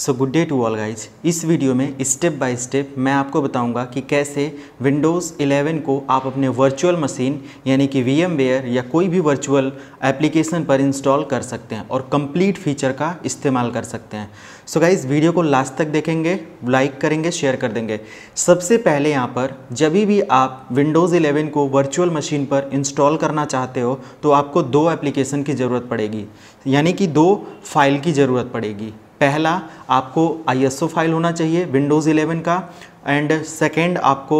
so good day to all guys इस video में step by step मैं आपको बताऊंगा कि कैसे विंडोज़ 11 को आप अपने वर्चुअल मशीन यानी कि वी या कोई भी वर्चुअल एप्लीकेशन पर इंस्टॉल कर सकते हैं और कंप्लीट फीचर का इस्तेमाल कर सकते हैं सो so गाइज वीडियो को लास्ट तक देखेंगे लाइक करेंगे शेयर कर देंगे सबसे पहले यहाँ पर जब भी आप विंडोज़ इलेवन को वर्चुअल मशीन पर इंस्टॉल करना चाहते हो तो आपको दो एप्लीकेशन की ज़रूरत पड़ेगी यानी कि दो फाइल की ज़रूरत पड़ेगी पहला आपको ओ फाइल होना चाहिए विंडोज़ 11 का एंड सेकेंड आपको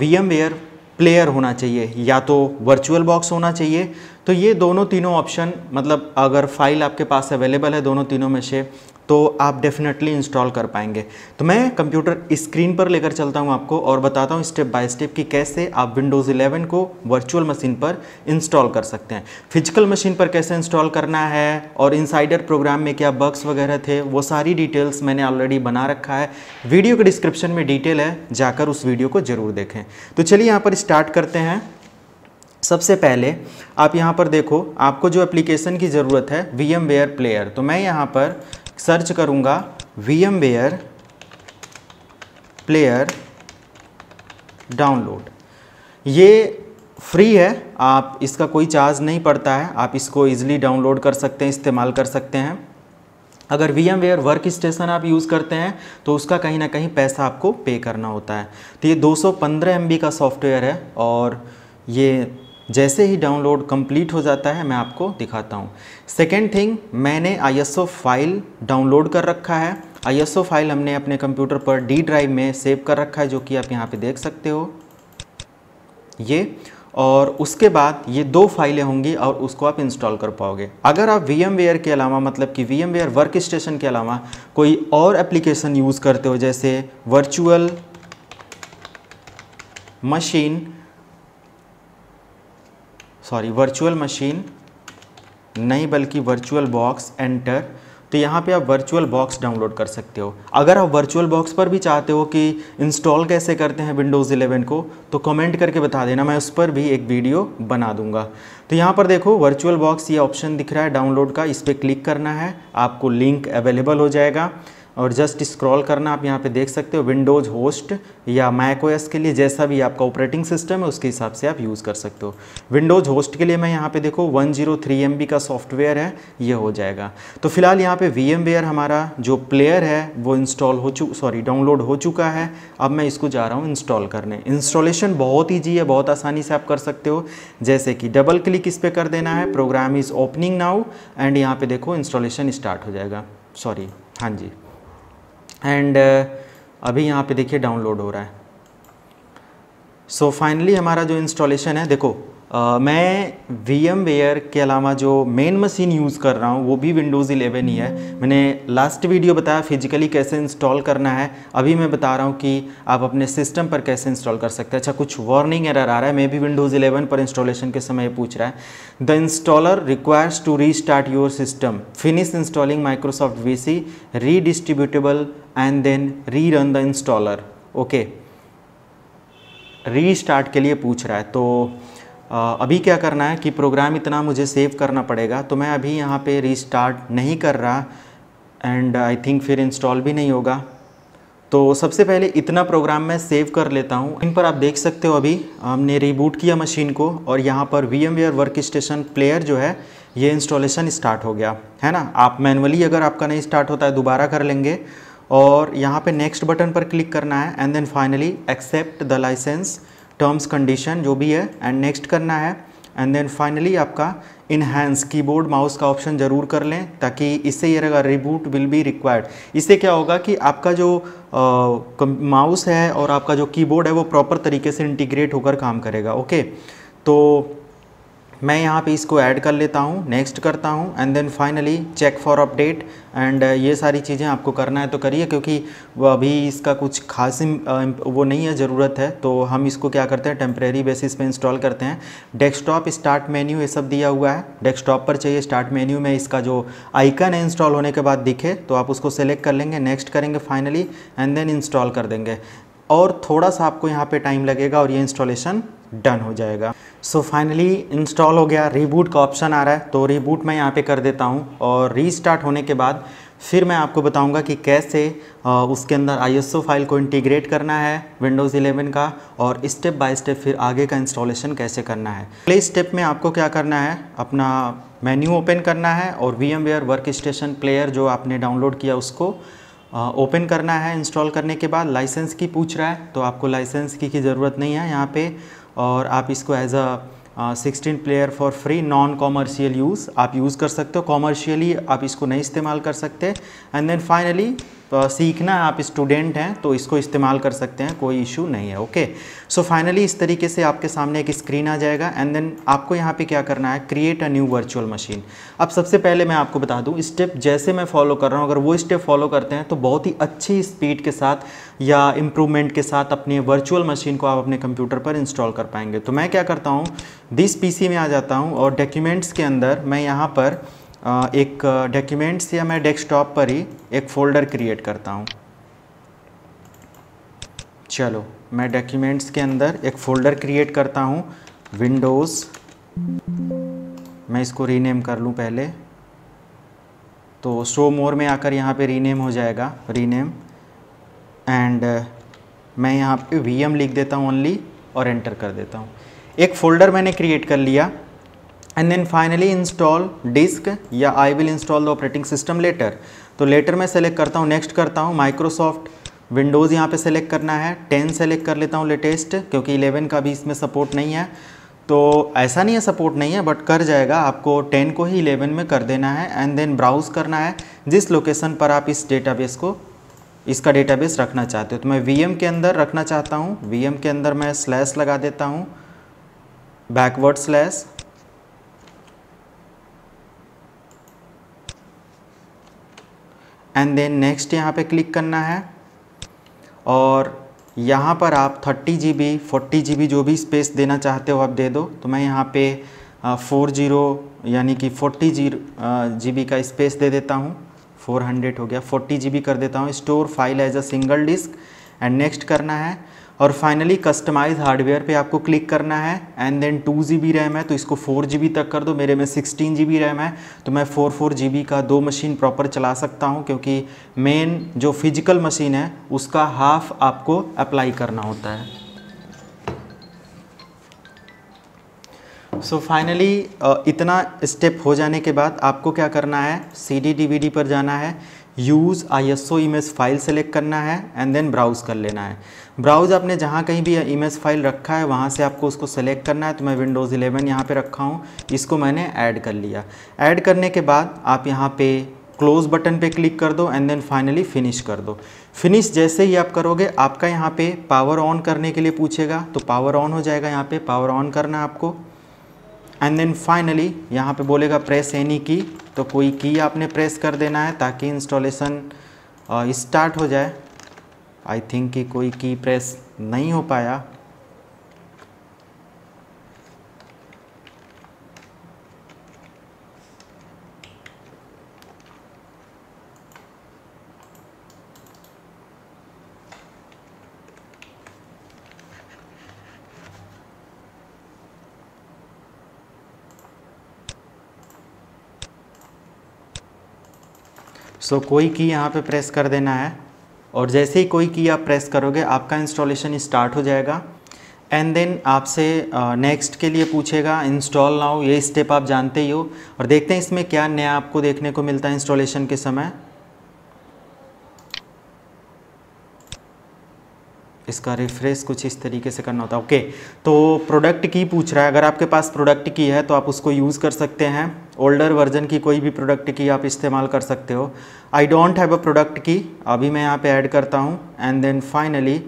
वी एम वेयर प्लेयर होना चाहिए या तो वर्चुअल बॉक्स होना चाहिए तो ये दोनों तीनों ऑप्शन मतलब अगर फाइल आपके पास अवेलेबल है दोनों तीनों में से तो आप डेफिनेटली इंस्टॉल कर पाएंगे तो मैं कंप्यूटर स्क्रीन पर लेकर चलता हूँ आपको और बताता हूँ स्टेप बाय स्टेप कि कैसे आप विंडोज़ 11 को वर्चुअल मशीन पर इंस्टॉल कर सकते हैं फिजिकल मशीन पर कैसे इंस्टॉल करना है और इनसाइडर प्रोग्राम में क्या बग्स वगैरह थे वो सारी डिटेल्स मैंने ऑलरेडी बना रखा है वीडियो के डिस्क्रिप्शन में डिटेल है जाकर उस वीडियो को ज़रूर देखें तो चलिए यहाँ पर स्टार्ट करते हैं सबसे पहले आप यहाँ पर देखो आपको जो एप्लीकेशन की ज़रूरत है वी एम वेयर प्लेयर तो मैं यहाँ पर सर्च करूँगा VMware player download ये फ्री है आप इसका कोई चार्ज नहीं पड़ता है आप इसको ईजिली डाउनलोड कर सकते हैं इस्तेमाल कर सकते हैं अगर VMware workstation आप यूज़ करते हैं तो उसका कहीं ना कहीं पैसा आपको पे करना होता है तो ये 215 सौ का सॉफ्टवेयर है और ये जैसे ही डाउनलोड कंप्लीट हो जाता है मैं आपको दिखाता हूँ सेकेंड थिंग मैंने आईएसओ फाइल डाउनलोड कर रखा है आईएसओ फाइल हमने अपने कंप्यूटर पर डी ड्राइव में सेव कर रखा है जो कि आप यहाँ पे देख सकते हो ये और उसके बाद ये दो फाइलें होंगी और उसको आप इंस्टॉल कर पाओगे अगर आप वी के अलावा मतलब कि वी वर्क स्टेशन के अलावा कोई और एप्लीकेशन यूज़ करते हो जैसे virtual machine sorry virtual machine नहीं बल्कि वर्चुअल बॉक्स एंटर तो यहाँ पे आप वर्चुअल बॉक्स डाउनलोड कर सकते हो अगर आप वर्चुअल बॉक्स पर भी चाहते हो कि इंस्टॉल कैसे करते हैं विंडोज़ 11 को तो कमेंट करके बता देना मैं उस पर भी एक वीडियो बना दूंगा तो यहाँ पर देखो वर्चुअल बॉक्स ये ऑप्शन दिख रहा है डाउनलोड का इस पर क्लिक करना है आपको लिंक अवेलेबल हो जाएगा और जस्ट स्क्रॉल करना आप यहाँ पे देख सकते हो विंडोज़ होस्ट या मैक ओएस के लिए जैसा भी आपका ऑपरेटिंग सिस्टम है उसके हिसाब से आप यूज़ कर सकते हो विंडोज़ होस्ट के लिए मैं यहाँ पे देखो 103 जीरो का सॉफ्टवेयर है ये हो जाएगा तो फिलहाल यहाँ पे वी हमारा जो प्लेयर है वो इंस्टॉल हो चु सॉरी डाउनलोड हो चुका है अब मैं इसको जा रहा हूँ इंस्टॉल करने इंस्टॉलेशन बहुत ईजी है बहुत आसानी से आप कर सकते हो जैसे कि डबल क्लिक इस पर कर देना है program is opening now and यहाँ पर देखो इंस्टॉलेशन स्टार्ट हो जाएगा सॉरी हाँ जी एंड uh, अभी यहाँ पे देखिए डाउनलोड हो रहा है सो so फाइनली हमारा जो इंस्टॉलेशन है देखो मैं वी एम वेयर के अलावा जो मेन मशीन यूज़ कर रहा हूँ वो भी विंडोज़ 11 ही है मैंने लास्ट वीडियो बताया फिजिकली कैसे इंस्टॉल करना है अभी मैं बता रहा हूँ कि आप अपने सिस्टम पर कैसे इंस्टॉल कर सकते हैं अच्छा कुछ वार्निंग एरर आ रहा है मैं भी विंडोज़ 11 पर इंस्टॉलेशन के समय पूछ रहा है the installer requires to restart your system finish installing Microsoft V C redistributable and then rerun the installer okay री के लिए पूछ रहा है तो अभी क्या करना है कि प्रोग्राम इतना मुझे सेव करना पड़ेगा तो मैं अभी यहाँ पे रीस्टार्ट नहीं कर रहा एंड आई थिंक फिर इंस्टॉल भी नहीं होगा तो सबसे पहले इतना प्रोग्राम मैं सेव कर लेता हूँ इन पर आप देख सकते हो अभी हमने रिबूट किया मशीन को और यहाँ पर V M workstation player जो है ये इंस्टॉलेशन स्टार्ट हो गया है ना आप मैनुअली अगर आपका नहीं स्टार्ट होता है दोबारा कर लेंगे और यहाँ पे नेक्स्ट बटन पर क्लिक करना है and then finally accept the license terms condition जो भी है एंड नेक्स्ट करना है एंड देन फाइनली आपका की कीबोर्ड माउस का ऑप्शन ज़रूर कर लें ताकि इससे ये रहेगा रिबूट विल बी रिक्वायर्ड इससे क्या होगा कि आपका जो माउस है और आपका जो कीबोर्ड है वो प्रॉपर तरीके से इंटीग्रेट होकर काम करेगा ओके तो मैं यहाँ पे इसको ऐड कर लेता हूँ नेक्स्ट करता हूँ and then finally check for update and ये सारी चीज़ें आपको करना है तो करिए क्योंकि अभी इसका कुछ खास वो नहीं है ज़रूरत है तो हम इसको क्या करते हैं टेम्प्रेरी बेसिस पे इंस्टॉल करते हैं डेस्कटॉप स्टार्ट मेन्यू ये सब दिया हुआ है डेस्कटॉप पर चाहिए स्टार्ट मेन्यू में इसका जो आइकन है इंस्टॉल होने के बाद दिखे तो आप उसको सेलेक्ट कर लेंगे नेक्स्ट करेंगे फाइनली एंड देन इंस्टॉल कर देंगे और थोड़ा सा आपको यहाँ पे टाइम लगेगा और ये इंस्टॉलेशन डन हो जाएगा सो फाइनली इंस्टॉल हो गया रीबूट का ऑप्शन आ रहा है तो रीबूट मैं यहाँ पे कर देता हूँ और रीस्टार्ट होने के बाद फिर मैं आपको बताऊँगा कि कैसे उसके अंदर आईएसओ फाइल को इंटीग्रेट करना है विंडोज़ 11 का और स्टेप बाय स्टेप फिर आगे का इंस्टॉलेशन कैसे करना है प्ले स्टेप में आपको क्या करना है अपना मेन्यू ओपन करना है और V M workstation player जो आपने डाउनलोड किया उसको ओपन करना है इंस्टॉल करने के बाद लाइसेंस की पूछ रहा है तो आपको लाइसेंस की की ज़रूरत नहीं है यहाँ पे और आप इसको as a sixteen player for free non commercial use आप यूज़ कर सकते हो कॉमर्शियली आप इसको नहीं इस्तेमाल कर सकते एंड देन फाइनली तो सीखना है आप स्टूडेंट हैं तो इसको इस्तेमाल कर सकते हैं कोई इशू नहीं है ओके सो फाइनली इस तरीके से आपके सामने एक स्क्रीन आ जाएगा एंड देन आपको यहाँ पे क्या करना है create a new virtual machine अब सबसे पहले मैं आपको बता दूँ स्टेप जैसे मैं फॉलो कर रहा हूँ अगर वो स्टेप फॉलो करते हैं तो बहुत ही अच्छी स्पीड के साथ या इम्प्रूवमेंट के साथ अपने वर्चुअल मशीन को आप अपने कंप्यूटर पर इंस्टॉल कर पाएंगे तो मैं क्या करता हूँ दिस पी में आ जाता हूँ और डॉक्यूमेंट्स के अंदर मैं यहाँ पर एक डॉक्यूमेंट्स या मैं डेस्कटॉप पर ही एक फ़ोल्डर क्रिएट करता हूँ चलो मैं डॉक्यूमेंट्स के अंदर एक फ़ोल्डर क्रिएट करता हूँ विंडोज़ मैं इसको रीनेम कर लूँ पहले तो शो मोर में आकर यहाँ पे रीनेम हो जाएगा रीनेम एंड मैं यहाँ पे वी लिख देता हूँ ओनली और एंटर कर देता हूँ एक फ़ोल्डर मैंने क्रिएट कर लिया and then finally install disk या I will install the operating system later तो लेटर मैं सेलेक्ट करता हूँ नेक्स्ट करता हूँ माइक्रोसॉफ्ट विंडोज़ यहाँ पे सेलेक्ट करना है 10 सेलेक्ट कर लेता हूँ लेटेस्ट क्योंकि 11 का भी इसमें सपोर्ट नहीं है तो ऐसा नहीं है सपोर्ट नहीं है बट कर जाएगा आपको 10 को ही 11 में कर देना है एंड देन ब्राउज़ करना है जिस लोकेशन पर आप इस डेटाबेस को इसका डेटाबेस रखना चाहते हो तो मैं वी के अंदर रखना चाहता हूँ वी के अंदर मैं स्लैश लगा देता हूँ backward slash and then next यहाँ पे क्लिक करना है और यहाँ पर आप thirty G B forty G B जो भी स्पेस देना चाहते हो आप दे दो तो मैं यहाँ पे फोर जीरो यानी कि फोर्टी जी जी बी का स्पेस दे देता हूँ फोर हंड्रेड हो गया फोर्टी जी बी कर देता हूँ store file as a single disk and next करना है और फाइनली कस्टमाइज हार्डवेयर पे आपको क्लिक करना है and then two G B RAM है तो इसको फोर जी बी तक कर दो मेरे में सिक्सटीन जी बी रैम है तो मैं फोर फोर जी बी का दो मशीन प्रॉपर चला सकता हूँ क्योंकि मेन जो फिजिकल मशीन है उसका हाफ आपको अप्लाई करना होता है सो so फाइनली इतना स्टेप हो जाने के बाद आपको क्या करना है C D D V D पर जाना है use I S O image file select करना है एंड देन ब्राउज़ कर लेना है ब्राउज़ आपने जहाँ कहीं भी इमेज फाइल रखा है वहाँ से आपको उसको सेलेक्ट करना है तो मैं विंडोज़ 11 यहाँ पे रखा हूँ इसको मैंने ऐड कर लिया ऐड करने के बाद आप यहाँ पे क्लोज बटन पे क्लिक कर दो एंड देन फाइनली फिनिश कर दो फिनिश जैसे ही आप करोगे आपका यहाँ पे पावर ऑन करने के लिए पूछेगा तो पावर ऑन हो जाएगा यहाँ पे पावर ऑन करना आपको एंड देन फाइनली यहाँ पे बोलेगा प्रेस एनी की तो कोई की आपने प्रेस कर देना है ताकि इंस्टॉलेशन स्टार्ट हो जाए आई थिंक कि कोई की प्रेस नहीं हो पाया सो so, कोई की यहाँ पे प्रेस कर देना है और जैसे ही कोई की आप प्रेस करोगे आपका इंस्टॉलेशन स्टार्ट हो जाएगा एंड देन आपसे नेक्स्ट uh, के लिए पूछेगा इंस्टॉल नाउ ये स्टेप आप जानते ही हो और देखते हैं इसमें क्या नया आपको देखने को मिलता है इंस्टॉलेशन के समय इसका रिफ्रेश कुछ इस तरीके से करना होता है ओके तो प्रोडक्ट की पूछ रहा है अगर आपके पास प्रोडक्ट की है तो आप उसको यूज़ कर सकते हैं ओल्डर वर्जन की कोई भी प्रोडक्ट की आप इस्तेमाल कर सकते हो I don't have a product की अभी मैं यहाँ पे ऐड करता हूँ एंड देन फाइनली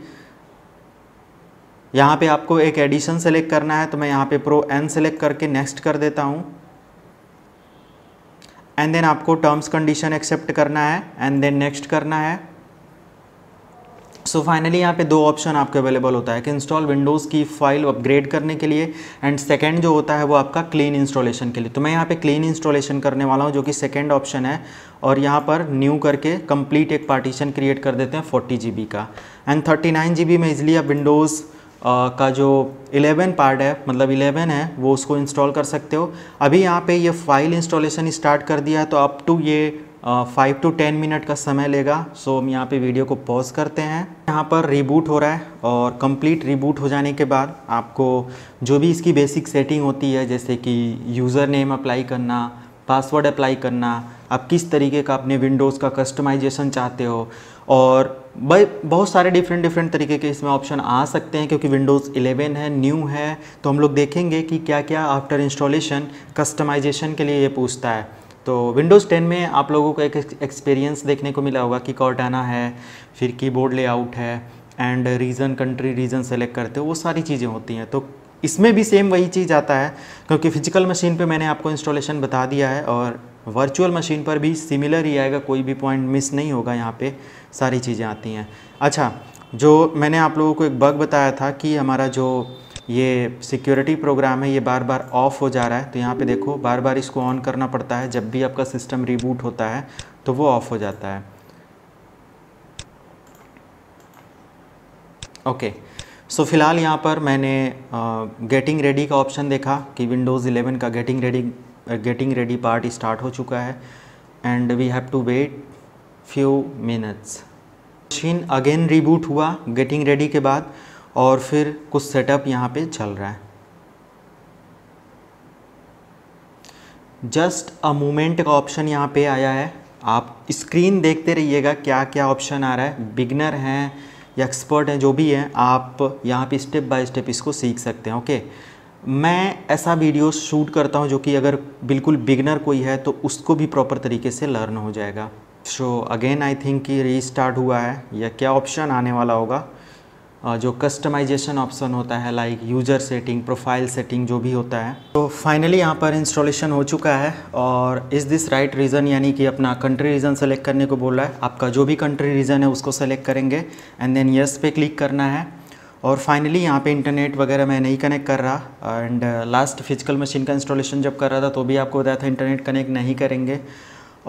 यहाँ पे आपको एक एडिशन सेलेक्ट करना है तो मैं यहाँ पे प्रो एन सेलेक्ट करके नेक्स्ट कर देता हूँ एंड देन आपको टर्म्स कंडीशन एक्सेप्ट करना है एंड देन नेक्स्ट करना है सो फाइनली यहाँ पे दो ऑप्शन आपके अवेलेबल होता है कि इंस्टॉल विंडोज़ की फाइल अपग्रेड करने के लिए एंड सेकेंड जो होता है वो आपका क्लीन इंस्टॉलेशन के लिए तो मैं यहाँ पे क्लीन इंस्टॉलेशन करने वाला हूँ जो कि सेकेंड ऑप्शन है और यहाँ पर न्यू करके कंप्लीट एक पार्टीशन क्रिएट कर देते हैं फोर्टी जी का एंड थर्टी नाइन जी में इजिली आप विंडोज़ Uh, का जो 11 पार्ट है मतलब 11 है वो उसको इंस्टॉल कर सकते हो अभी यहाँ पे ये फाइल इंस्टॉलेशन स्टार्ट कर दिया है तो अप टू ये फाइव टू टेन मिनट का समय लेगा सो हम यहाँ पे वीडियो को पॉज करते हैं यहाँ पर रिबूट हो रहा है और कंप्लीट रिबूट हो जाने के बाद आपको जो भी इसकी बेसिक सेटिंग होती है जैसे कि यूज़र नेम अप्लाई करना पासवर्ड अप्लाई करना आप किस तरीके का अपने विंडोज़ का कस्टमाइजेशन चाहते हो और बहुत सारे डिफरेंट डिफरेंट तरीके के इसमें ऑप्शन आ सकते हैं क्योंकि विंडोज़ 11 है न्यू है तो हम लोग देखेंगे कि क्या क्या आफ्टर इंस्टॉलेशन कस्टमाइजेशन के लिए ये पूछता है तो विंडोज़ 10 में आप लोगों को एक एक्सपीरियंस देखने को मिला होगा कि कॉर्टाना है फिर कीबोर्ड लेआउट है and reason country reason select करते हो वो सारी चीज़ें होती हैं तो इसमें भी सेम वही चीज़ आता है क्योंकि फिजिकल मशीन पे मैंने आपको इंस्टॉलेशन बता दिया है और वर्चुअल मशीन पर भी सिमिलर ही आएगा कोई भी पॉइंट मिस नहीं होगा यहाँ पे सारी चीज़ें आती हैं अच्छा जो मैंने आप लोगों को एक बग बताया था कि हमारा जो ये सिक्योरिटी प्रोग्राम है ये बार बार ऑफ हो जा रहा है तो यहाँ पे देखो बार बार इसको ऑन करना पड़ता है जब भी आपका सिस्टम रिबूट होता है तो वो ऑफ हो जाता है ओके सो फिलहाल यहाँ पर मैंने गेटिंग uh, रेडी का ऑप्शन देखा कि विंडोज़ 11 का getting ready getting ready part start हो चुका है and we have to wait few minutes machine again reboot हुआ गेटिंग रेडी के बाद और फिर कुछ सेटअप यहाँ पे चल रहा है जस्ट अ मोमेंट का ऑप्शन यहाँ पे आया है आप स्क्रीन देखते रहिएगा क्या क्या ऑप्शन आ रहा है बिगनर हैं या एक्सपर्ट हैं जो भी हैं आप यहाँ पे स्टेप बाय स्टेप इसको सीख सकते हैं ओके मैं ऐसा वीडियो शूट करता हूँ जो कि अगर बिल्कुल बिगनर कोई है तो उसको भी प्रॉपर तरीके से लर्न हो जाएगा सो अगेन आई थिंक कि रीस्टार्ट हुआ है या क्या ऑप्शन आने वाला होगा जो कस्टमाइजेशन ऑप्शन होता है like user setting profile setting जो भी होता है तो फाइनली यहाँ पर इंस्टॉलेशन हो चुका है और इज़ दिस राइट रीज़न यानी कि अपना कंट्री रीज़न सेलेक्ट करने को बोल रहा है आपका जो भी कंट्री रीज़न है उसको सेलेक्ट करेंगे एंड देन यस पे क्लिक करना है और फाइनली यहाँ पे इंटरनेट वगैरह मैं नहीं कनेक्ट कर रहा एंड लास्ट फिजिकल मशीन का इंस्टॉलेशन जब कर रहा था तो भी आपको बताया था इंटरनेट कनेक्ट नहीं करेंगे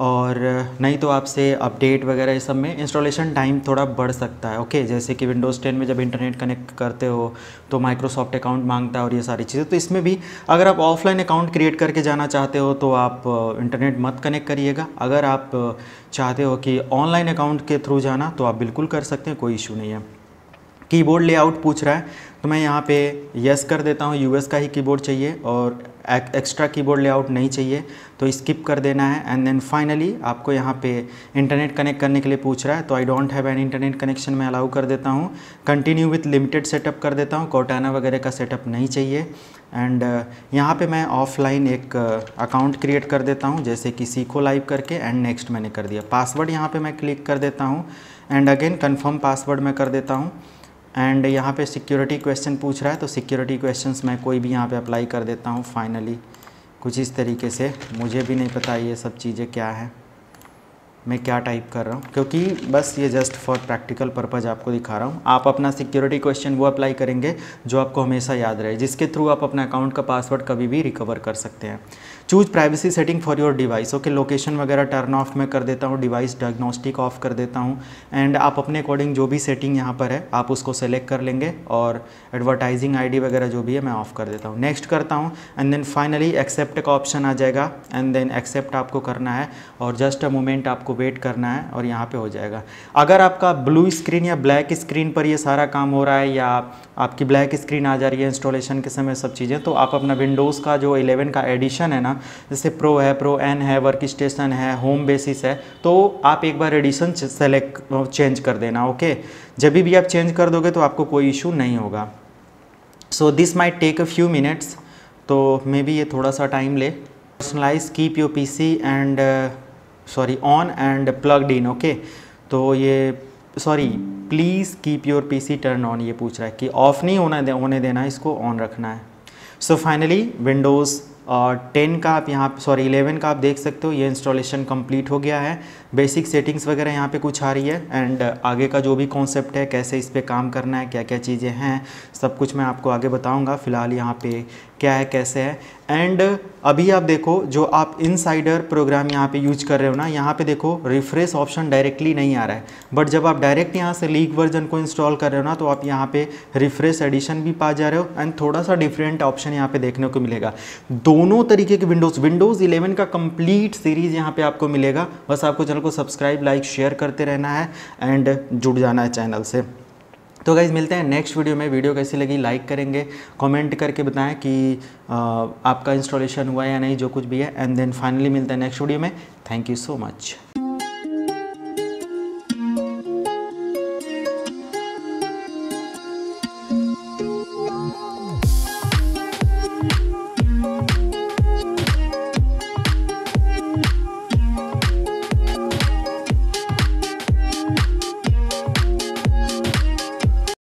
और नहीं तो आपसे अपडेट वगैरह ये सब में इंस्टॉलेशन टाइम थोड़ा बढ़ सकता है ओके जैसे कि विंडोज़ टेन में जब इंटरनेट कनेक्ट करते हो तो माइक्रोसॉफ्ट अकाउंट मांगता है और ये सारी चीज़ें तो इसमें भी अगर आप ऑफलाइन अकाउंट क्रिएट करके जाना चाहते हो तो आप इंटरनेट uh, मत कनेक्ट करिएगा अगर आप uh, चाहते हो कि ऑनलाइन अकाउंट के थ्रू जाना तो आप बिल्कुल कर सकते हैं कोई इशू नहीं है कीबोर्ड लेआउट पूछ रहा है तो मैं यहाँ पे यस कर देता हूँ यूएस का ही कीबोर्ड चाहिए और एक्स्ट्रा कीबोर्ड लेआउट नहीं चाहिए तो स्किप कर देना है एंड देन फाइनली आपको यहाँ पे इंटरनेट कनेक्ट करने के लिए पूछ रहा है तो I don't have an internet connection मैं अलाउ कर देता हूँ कंटिन्यू विथ लिमिटेड सेटअप कर देता हूँ कोटाना वगैरह का सेटअप नहीं चाहिए एंड uh, यहाँ पे मैं ऑफलाइन एक अकाउंट uh, क्रिएट कर देता हूँ जैसे कि सीखो लाइव करके एंड नेक्स्ट मैंने कर दिया पासवर्ड यहाँ पर मैं क्लिक कर देता हूँ एंड अगेन कन्फर्म पासवर्ड मैं कर देता हूँ एंड यहाँ पे सिक्योरिटी क्वेश्चन पूछ रहा है तो सिक्योरिटी क्वेश्चंस मैं कोई भी यहाँ पे अप्लाई कर देता हूँ फाइनली कुछ इस तरीके से मुझे भी नहीं पता ये सब चीज़ें क्या हैं मैं क्या टाइप कर रहा हूँ क्योंकि बस ये जस्ट फॉर प्रैक्टिकल पर्पज़ आपको दिखा रहा हूँ आप अपना सिक्योरिटी क्वेश्चन वो अप्लाई करेंगे जो आपको हमेशा याद रहे जिसके थ्रू आप अपना अकाउंट का पासवर्ड कभी भी रिकवर कर सकते हैं choose privacy setting for your device okay location वगैरह टर्न ऑफ मैं कर देता हूँ डिवाइस डायग्नोस्टिक ऑफ कर देता हूँ एंड आप अपने अकॉर्डिंग जो भी सेटिंग यहाँ पर है आप उसको सेलेक्ट कर लेंगे और एडवर्टाइजिंग आईडी वगैरह जो भी है मैं ऑफ कर देता हूँ नेक्स्ट करता हूँ एंड देन फाइनली एक्सेप्ट का ऑप्शन आ जाएगा एंड देन एक्सेप्ट आपको करना है और जस्ट अ मोमेंट आपको वेट करना है और यहाँ पर हो जाएगा अगर आपका ब्लू स्क्रीन या ब्लैक स्क्रीन पर यह सारा काम हो रहा है या आपकी ब्लैक स्क्रीन आ जा रही है इंस्टॉलेशन के समय सब चीज़ें तो आप अपना विंडोज़ का जो इलेवन का एडिशन है ना जैसे प्रो है प्रो एन है वर्क स्टेशन है होम बेसिस है तो आप एक बार एडिशन सेलेक्ट चेंज कर देना ओके जब भी आप चेंज कर दोगे तो आपको कोई इशू नहीं होगा so this my take a few minutes तो मे बी ये थोड़ा सा टाइम ले personalize keep your P C and sorry on and plugged in okay तो ये sorry please keep your PC turn on ये पूछ रहा है कि ऑफ़ नहीं होना दे, होने देना इसको ऑन रखना है सो फाइनली विंडोज़ और टेन का आप यहाँ सॉरी इलेवन का आप देख सकते हो ये इंस्टॉलेशन कंप्लीट हो गया है बेसिक सेटिंग्स वगैरह यहाँ पे कुछ आ रही है एंड uh, आगे का जो भी कॉन्सेप्ट है कैसे इस पर काम करना है क्या क्या चीज़ें हैं सब कुछ मैं आपको आगे बताऊँगा फ़िलहाल यहाँ पे क्या है कैसे है एंड uh, अभी आप देखो जो आप इनसाइडर प्रोग्राम यहाँ पे यूज कर रहे हो ना यहाँ पे देखो रिफ्रेश ऑप्शन डायरेक्टली नहीं आ रहा है बट जब आप डायरेक्ट यहाँ से लीक वर्जन को इंस्टॉल कर रहे हो ना तो आप यहाँ पे रिफ्रेश एडिशन भी पा जा रहे हो एंड थोड़ा सा डिफरेंट ऑप्शन यहाँ पे देखने को मिलेगा दो दोनों तरीके के विंडोज़ विंडोज़ 11 का कंप्लीट सीरीज़ यहाँ पे आपको मिलेगा बस आपको चैनल को सब्सक्राइब लाइक शेयर करते रहना है एंड जुड़ जाना है चैनल से तो गाइज़ मिलते हैं नेक्स्ट वीडियो में वीडियो कैसी लगी लाइक करेंगे कमेंट करके बताएं कि आ, आपका इंस्टॉलेशन हुआ या नहीं जो कुछ भी है एंड देन फाइनली मिलते हैं नेक्स्ट वीडियो में थैंक यू सो मच